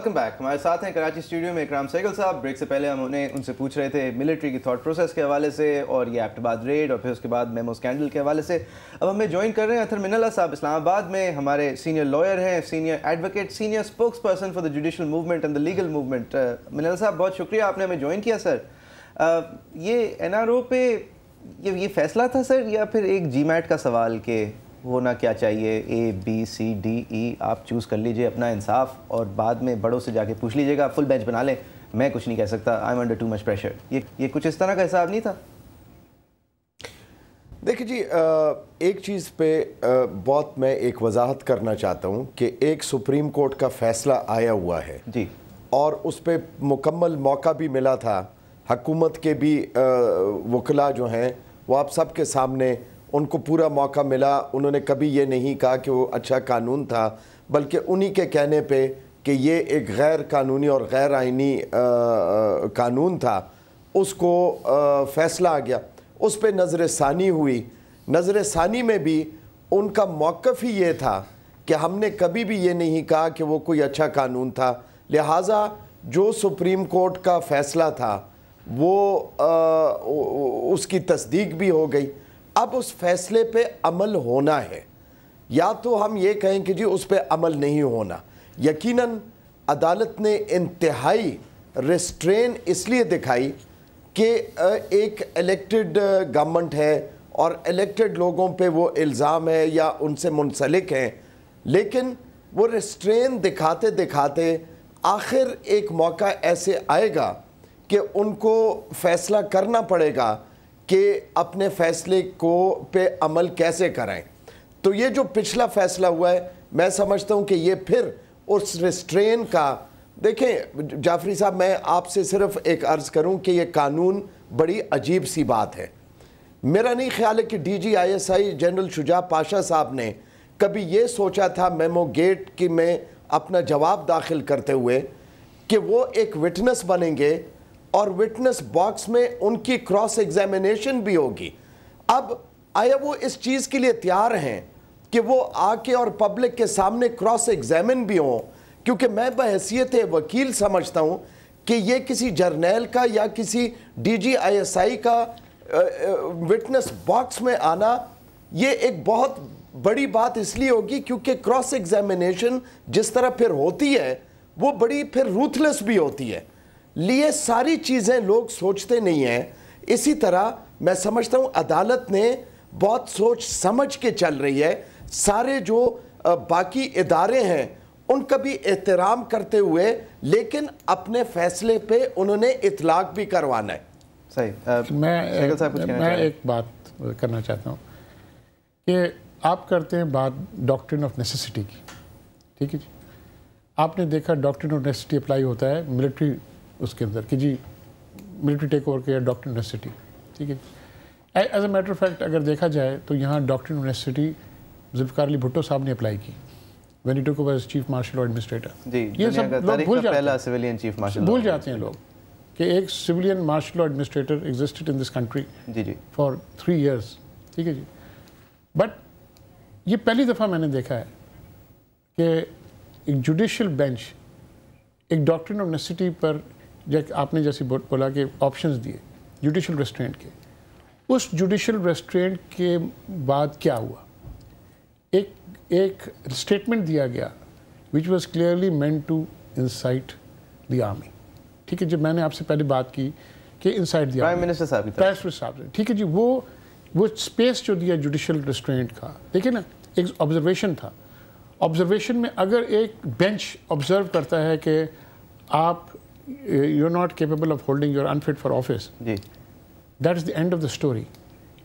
Welcome back हमारे साथ हैं कराची स्टूडियो में इकराम सैगल साहब ब्रेक से पहले हम उन्हें उनसे पूछ रहे थे मिलिट्री की थॉट प्रोसेस के हवाले से और ये एप्टबाद रेड और फिर उसके बाद मेमो स्कैंडल के हवाले से अब हमें ज्वाइन कर रहे हैं अथर मिनला साहब इस्लामाबाद में हमारे सीनियर लॉयर हैं senior advocate senior spokesperson for the judicial movement and the legal movement मिनला साहब बहुत शुक्रिया आपने हमें ज्वाइन किया सर uh, ये एन पे ये, ये फैसला था सर या फिर एक जी का सवाल के होना क्या चाहिए A B C D E आप चूज़ कर लीजिए अपना इंसाफ और बाद में बड़ों से जाके पूछ लीजिएगा फुल बेंच बना लें मैं कुछ नहीं कह सकता I am under too much pressure ये ये कुछ इस तरह का हिसाब नहीं था देखिए जी एक चीज़ पे बहुत मैं एक वजाहत करना चाहता हूँ कि एक सुप्रीम कोर्ट का फैसला आया हुआ है जी और उस पर मुकम्मल मौका भी मिला था हकूमत के भी वकला जो हैं वो आप सबके सामने उनको पूरा मौका मिला उन्होंने कभी ये नहीं कहा कि वो अच्छा कानून था बल्कि उन्हीं के कहने पे कि ये एक गैर कानूनी और गैर आइनी कानून था उसको आ, फैसला आ गया उस पर नज़र षानी हुई नज़र षानी में भी उनका मौक़ ही ये था कि हमने कभी भी ये नहीं कहा कि वो कोई अच्छा कानून था लिहाजा जो सुप्रीम कोर्ट का फ़ैसला था वो आ, उसकी तस्दीक भी हो गई अब उस फैसले पे अमल होना है या तो हम ये कहें कि जी उस पे अमल नहीं होना यकीनन अदालत ने इंतहाई रिस्ट्रेन इसलिए दिखाई कि एक इलेक्टेड गवर्नमेंट है और इलेक्टेड लोगों पे वो इल्ज़ाम है या उनसे मुंसलिक हैं लेकिन वो रिस्ट्रेन दिखाते दिखाते आखिर एक मौका ऐसे आएगा कि उनको फ़ैसला करना पड़ेगा कि अपने फैसले को पे अमल कैसे कराएं तो ये जो पिछला फैसला हुआ है मैं समझता हूँ कि ये फिर उस रिस्ट्रेन का देखें जाफरी साहब मैं आपसे सिर्फ एक अर्ज़ करूं कि ये कानून बड़ी अजीब सी बात है मेरा नहीं ख्याल है कि D G I S I general Shuja Pasha साहब ने कभी ये सोचा था मेमो गेट की मैं अपना जवाब दाखिल करते हुए कि वो एक विटनेस बनेंगे और विटनेस बॉक्स में उनकी क्रॉस एग्जामिनेशन भी होगी अब आया वो इस चीज़ के लिए तैयार हैं कि वो आके और पब्लिक के सामने क्रॉस एग्जामिन भी हों क्योंकि मैं बहसीत वकील समझता हूँ कि ये किसी जर्नेल का या किसी डीजीआईएसआई का विटनेस बॉक्स में आना ये एक बहुत बड़ी बात इसलिए होगी क्योंकि क्रॉस एग्जामिनेशन जिस तरह फिर होती है वो बड़ी फिर रूथलेस भी होती है लिए सारी चीज़ें लोग सोचते नहीं हैं इसी तरह मैं समझता हूँ अदालत ने बहुत सोच समझ के चल रही है सारे जो बाकी इदारे हैं उनका भी एहतराम करते हुए लेकिन अपने फैसले पे उन्होंने इतलाक भी करवाना है सही आ, मैं एक, मैं एक बात करना चाहता हूँ कि आप करते हैं बात डॉक्ट्रिन ऑफ नेसेसिटी की ठीक है जी आपने देखा डॉक्ट्रिन ऑफ नेसेसिटी अप्लाई होता है मिलिट्री उसके अंदर कि जी मिलिट्री टेक ओवर किया डॉक्टर यूनिवर्सिटी ठीक है as a matter of fact अगर देखा जाए तो यहाँ डॉक्टर यूनिवर्सिटी जुल्फकार अली भुट्टो साहब ने अप्लाई की when you took over as chief martial administrator ये सब लोग भूल जाते हैं सिविलियन चीफ मार्शल भूल जाते हैं लोग कि एक सिविलियन मार्शल और administrator existed in this country जी जी फॉर थ्री ईयर्स ठीक है जी बट ये पहली दफ़ा मैंने देखा है कि एक जुडिशल बेंच एक डॉक्टर यूनिवर्सिटी पर आपने जैसे बोला कि ऑप्शंस दिए जुडिशल रेस्ट्रेंट के उस जुडिशल रेस्ट्रेंट के बाद क्या हुआ एक एक स्टेटमेंट दिया गया which was clearly meant to incite the army ठीक है जब मैंने आपसे पहले बात की कि इंसाइट दिया प्राइम मिनिस्टर साहब प्राइम मिनिस्टर साहब ठीक है जी वो वो स्पेस जो दिया जुडिशल रेस्ट्रेंट का देखिए ना एक ऑब्जर्वेशन था ऑब्जर्वेशन में अगर एक बेंच ऑब्जर्व करता है कि आप you're not capable of holding, you're unfit for office. Yeah. That is the end of the story.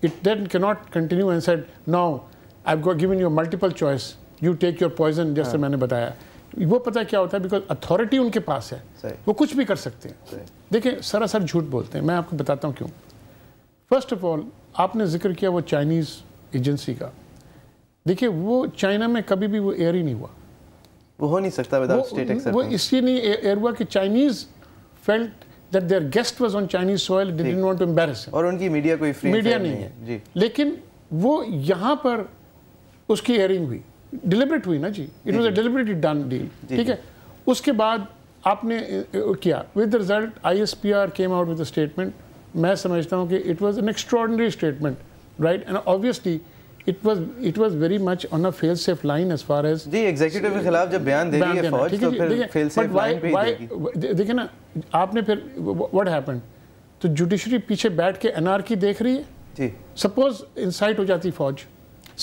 It then cannot continue and said, now I've got given you a multiple choice, you take your poison, जैसे मैंने बताया वो पता क्या होता है because authority उनके पास है वो कुछ भी कर सकते हैं देखिए सरासर झूठ बोलते हैं मैं आपको बताता हूँ क्यों फर्स्ट ऑफ ऑल आपने जिक्र किया वो चाइनीज़ एजेंसी का देखिए वो चाइना में कभी भी वो एयर ही नहीं हुआ वो हो नहीं सकता विदाउट स्टेट एक्सेप्टेंस वो इसलिए नहीं एयर हुआ कि Chinese felt that their guest was on Chinese soil they didn't want to embarrass और उनकी मीडिया कोई फ्री मीडिया नहीं है जी लेकिन वो यहाँ पर उसकी एयरिंग हुई डिलिबरेट हुई ना जी it was a deliberately done deal ठीक है उसके बाद आपने किया with result I S P R came out with statement मैं समझता हूँ कि it was an extraordinary statement right and obviously it was it was very much on a fail safe line as far as जी executive के खिलाफ जब बयान दे रही है फौज तो फिर फेल सेफ लाइन पे ही देगी देखिए ना आपने फिर व्हाट हैपेंड तो जुडिशरी पीछे बैठ के एनआरकी देख रही है जी सपोज इनसाइट हो जाती फौज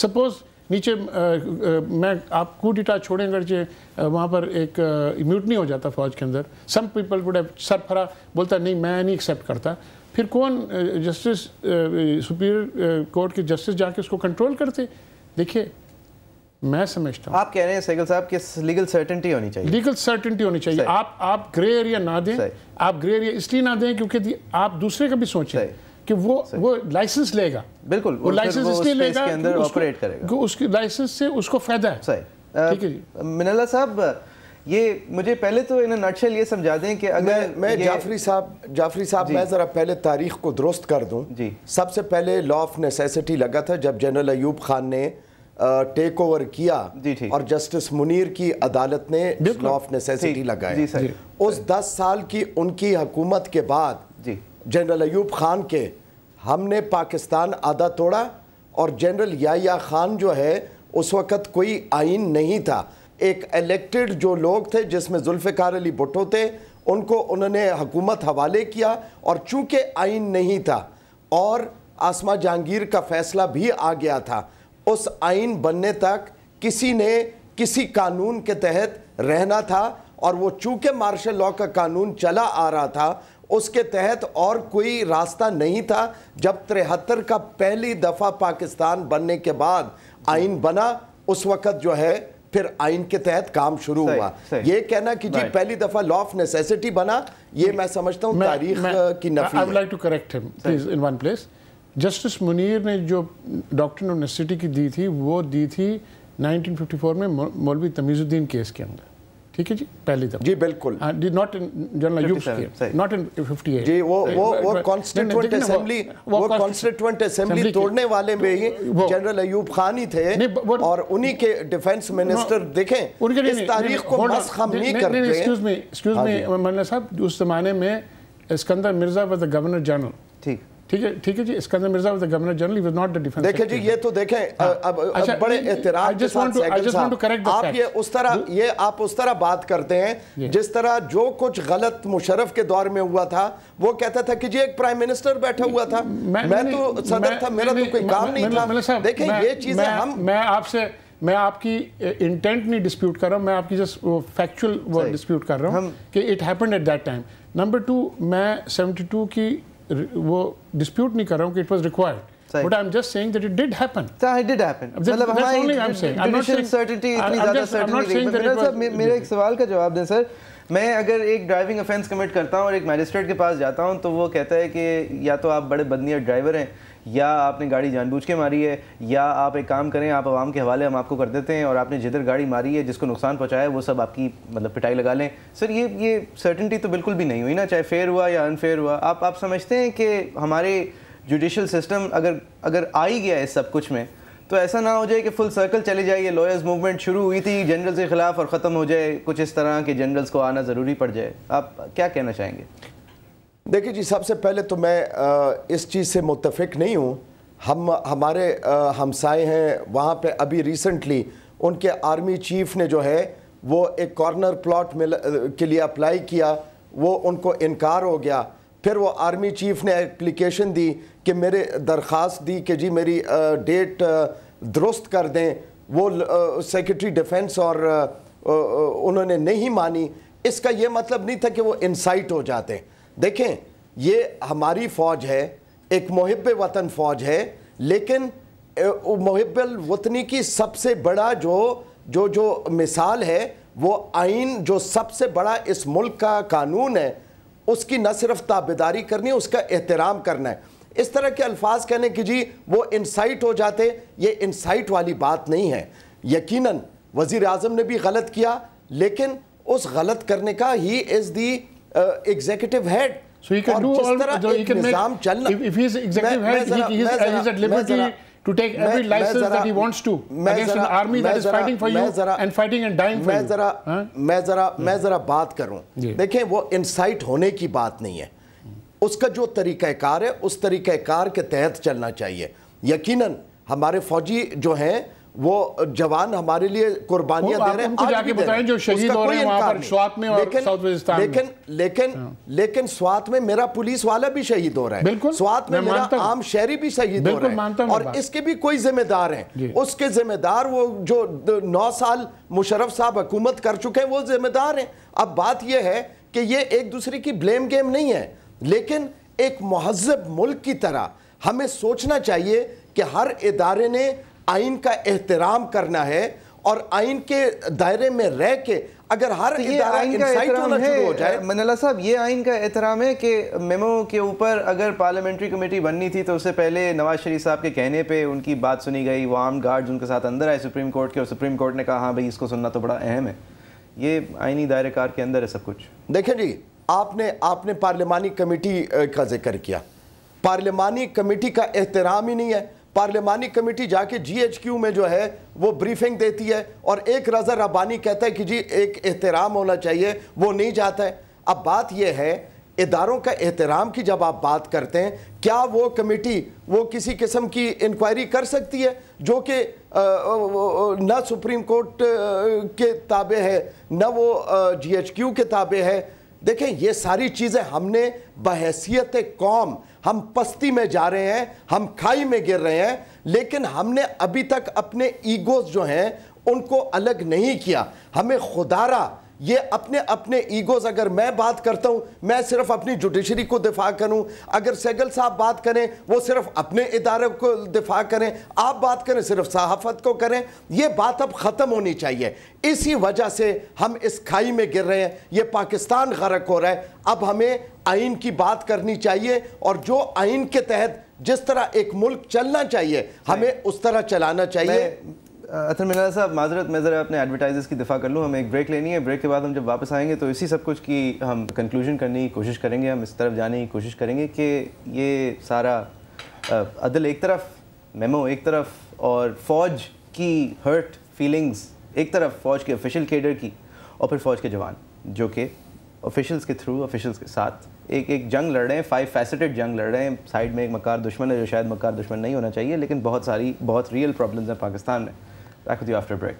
सपोज नीचे मैं आप कू डिटा छोड़ें अगरचे वहाँ पर एक म्यूटनी हो जाता फौज के अंदर सम पीपल वुड हैव सरफरा बोलता नहीं मैं नहीं एक्सेप्ट करता फिर कौन जस्टिस सुपीरियर कोर्ट के जस्टिस जाके उसको कंट्रोल करते देखिए मैं समझता हूँ आप कह रहे हैं सैगल साहब कि लीगल सर्टेंटी होनी चाहिए लीगल सर्टेंटी होनी चाहिए आप आप ग्रे एरिया ना दें आप ग्रे एरिया इसलिए ना दें क्योंकि आप दूसरे का भी सोचें कि वो वो लाइसेंस लेगा बिल्कुल वो लाइसेंस इसलिए लेगा के अंदर ऑपरेट करेगा उसके लाइसेंस से उसको फायदा है सही ठीक है मिनला साहब ये मुझे पहले तो इन्हें नक्शल ये समझा दें कि अगर मैं, मैं जाफरी साहब जाफरी साहब मैं ज़रा पहले तारीख को दुरुस्त कर दूं जी सबसे पहले लॉ ऑफ नेसेसिटी लगा था जब जनरल अयूब खान ने टेक ओवर किया और जस्टिस मुनीर की अदालत ने लॉ ऑफ नेसेसिटी लगाया उस दस साल की उनकी हुकूमत के बाद जनरल अयूब खान के हमने पाकिस्तान आधा तोड़ा और जनरल याया खान जो है उस वक़्त कोई आइन नहीं था एक इलेक्टेड जो लोग थे जिसमें जुल्फ़ार अली भुटो थे उनको उन्होंने हुकूमत हवाले किया और चूँकि आइन नहीं था और आसमा जहांगीर का फ़ैसला भी आ गया था उस आइन बनने तक किसी ने किसी कानून के तहत रहना था और वो चूँकि मार्शल लॉ का कानून चला आ रहा था उसके तहत और कोई रास्ता नहीं था जब तिहत्तर का पहली दफ़ा पाकिस्तान बनने के बाद आइन बना उस वक़्त जो है फिर आइन के तहत काम शुरू हुआ ये कहना कि जी पहली दफा लॉ ऑफ नेसेसिटी बना ये मैं समझता हूँ तारीख की नफी I like to correct him please in one place justice Munir ने जो डॉक्टर ऑफ नेसेसिटी की दी थी वो दी थी 1954 में मौलवी तमीजुद्दीन केस के अंदर ठीक है जी पहली दफा जी बिल्कुल not in general youth scale not in 58 जी वो वो वो कॉन्स्टिट्यूएंट असेंबली वो कॉन्स्टिट्यूएंट असेंबली तोड़ने वाले में ही जनरल अयूब खान ही थे और उन्हीं के डिफेंस मिनिस्टर देखें इस तारीख को बस हम नहीं कर रहे एक्सक्यूज मी एक्सक्यूज मी मौलाना साहब उस जमाने में Iskander Mirza was the governor general ठीक ठीक है ठीक है जी इसका Mirza was the governor general ही वाज नॉट द डिफेंस देखिए जी ये तो देखें हाँ। अब, अच्छा, बड़े एतराज के साथ to, आप ये उस तरह ये आप उस तरह बात करते हैं जिस तरह जो कुछ गलत मुशर्रफ के दौर में हुआ था वो कहता था कि जी एक प्राइम मिनिस्टर बैठा हुआ था मैं तो सदर था मेरा तो कोई काम नहीं था देखिए ये चीजें हम मैं आपसे मैं आपकी इंटेंट नहीं डिस्प्यूट कर रहा हूं मैं आपकी जस्ट वो फैक्चुअल वो डिस्प्यूट कर रहा हूं कि it happened at that time number two मैं 72 की वो डिस्प्यूट नहीं कर रहा हूँ कि it was required but I am just saying that it did happen it did happen मतलब हमारी I am saying I am not saying certainty इतनी ज्यादा सर्टेनिटी मेरा एक सवाल का जवाब दें सर मैं अगर एक ड्राइविंग ऑफेंस कमिट करता हूँ और एक मैजिस्ट्रेट के पास जाता हूँ तो वो कहता है कि या तो आप बड़े बदनियर ड्राइवर हैं या आपने गाड़ी जानबूझ के मारी है या आप एक काम करें आप आवाम के हवाले हम आपको कर देते हैं और आपने जिधर गाड़ी मारी है जिसको नुकसान पहुँचाया वो सब आपकी मतलब पिटाई लगा लें सर ये ये सर्टनटी तो बिल्कुल भी नहीं हुई ना चाहे फेयर हुआ या अनफेयर हुआ आप आप समझते हैं कि हमारे जुडिशल सिस्टम अगर अगर आ ही गया है सब कुछ में तो ऐसा ना हो जाए कि फुल सर्कल चले जाए ये लॉयर्स मूवमेंट शुरू हुई थी जनरल्स के ख़िलाफ़ और ख़त्म हो जाए कुछ इस तरह के जनरल्स को आना ज़रूरी पड़ जाए आप क्या कहना चाहेंगे देखिए जी सबसे पहले तो मैं इस चीज़ से मुतफिक नहीं हूँ हम हमारे हमसाए हैं वहाँ पे अभी रिसेंटली उनके आर्मी चीफ ने जो है वो एक कॉर्नर प्लॉट मिल के लिए अप्लाई किया वो उनको इनकार हो गया फिर वो आर्मी चीफ ने एप्लीकेशन दी कि मेरे दरख्वास्त दी कि जी मेरी डेट दुरुस्त कर दें वो सेक्रेटरी डिफेंस और उन्होंने नहीं मानी इसका ये मतलब नहीं था कि वो इंसाइट हो जाते देखें ये हमारी फ़ौज है एक महब वतन फ़ौज है लेकिन महब वतनी की सबसे बड़ा जो जो जो मिसाल है वो आइन जो सबसे बड़ा इस मुल्क का कानून है उसकी न सिर्फ ताबेदारी करनी है उसका एहतराम करना है इस तरह के अल्फाज कहने की जी वो इंसाइट हो जाते ये इंसाइट वाली बात नहीं है यकीनन वज़ी अजम ने भी गलत किया लेकिन उस गलत करने का ही is the executive head So he can do all. So he can make. चलना, if, if he's executive head, he, he is, he is at liberty to take every license that he wants to against an army that is fighting for you and fighting and dying for you. मैं जरा मैं जरा मैं जरा बात करूं देखें वो इंसाइट होने की बात नहीं है उसका जो तरीक़ाकार है उस तरीक़ाकार के तहत चलना चाहिए यकीनन हमारे फौजी जो हैं वो जवान हमारे लिए कुर्बानियां दे रहे हैं आज जाके बताएं जो शहीद हो रहे हैं वहां पर स्वात में और लेकिन लेकिन लेकिन हाँ। लेकिन स्वात में मेरा पुलिस वाला भी शहीद हो रहा है स्वात में मेरा आम शहरी भी शहीद हो रहा है और इसके भी कोई जिम्मेदार है उसके जिम्मेदार वो जो नौ साल मुशरफ साहब हुकूमत कर चुके हैं वो जिम्मेदार है अब बात यह है कि ये एक दूसरे की ब्लेम गेम नहीं है लेकिन एक महजब मुल्क की तरह हमें सोचना चाहिए कि हर इदारे ने आइन का एहतराम करना है और आइन के दायरे में रह के अगर हर तो ये आइन का एहतराम है हो जाए मनला साहब ये आइन का एहतराम है कि मेमो के ऊपर अगर पार्लियामेंट्री कमेटी बननी थी तो उससे पहले नवाज शरीफ साहब के कहने पे उनकी बात सुनी गई वो आर्म गार्ड उनके साथ अंदर आए सुप्रीम कोर्ट के और सुप्रीम कोर्ट ने कहा हाँ भाई इसको सुनना तो बड़ा अहम है ये आइनी दायरे कार के अंदर है सब कुछ देखें जी आपने आपने पार्लियामानी कमेटी का जिक्र किया पार्लियामानी कमेटी का एहतराम ही नहीं है पार्लियामानी कमेटी जाके जीएचक्यू में जो है वो ब्रीफिंग देती है और एक रजा रबानी कहता है कि जी एक एहतराम होना चाहिए वो नहीं जाता है अब बात यह है इदारों का एहतराम की जब आप बात करते हैं क्या वो कमेटी वो किसी किस्म की इंक्वायरी कर सकती है जो कि न सुप्रीम कोर्ट के ताबे है न वो जी एच क्यू के ताबे है देखें ये सारी चीज़ें हमने बहसीत कौम हम पस्ती में जा रहे हैं हम खाई में गिर रहे हैं लेकिन हमने अभी तक अपने ईगोज जो हैं उनको अलग नहीं किया हमें खुदारा ये अपने अपने ईगोज अगर मैं बात करता हूं मैं सिर्फ अपनी जुडिशरी को दिफा करूं अगर सैगल साहब बात करें वो सिर्फ अपने इदारे को दिफा करें आप बात करें सिर्फ सहाफत को करें ये बात अब ख़त्म होनी चाहिए इसी वजह से हम इस खाई में गिर रहे हैं ये पाकिस्तान गरक हो रहा है अब हमें आइन की बात करनी चाहिए और जो आइन के तहत जिस तरह एक मुल्क चलना चाहिए हमें उस तरह चलाना चाहिए अतर मिला साहब माजरत मैं ज़रा अपने एडवर्टाइजर्स की दिफा कर लूँ हमें एक ब्रेक लेनी है ब्रेक के बाद हम जब वापस आएंगे तो इसी सब कुछ की हम कंक्लूजन करने की कोशिश करेंगे हम इस तरफ जाने की कोशिश करेंगे कि ये सारा अदल एक तरफ मेमो एक तरफ और फौज की हर्ट फीलिंग्स एक तरफ फौज के ऑफिशियल केडर की और फिर फौज के जवान जो कि ऑफिशल्स के थ्रू ऑफिशल्स के साथ एक एक जंग लड़ रहे हैं फाइव फैसेटेड जंग लड़ रहे हैं साइड में एक मकार दुश्मन है जो शायद मकार दुश्मन नहीं होना चाहिए लेकिन बहुत सारी बहुत रियल प्रॉब्लम्स हैं पाकिस्तान में Back with you after a break.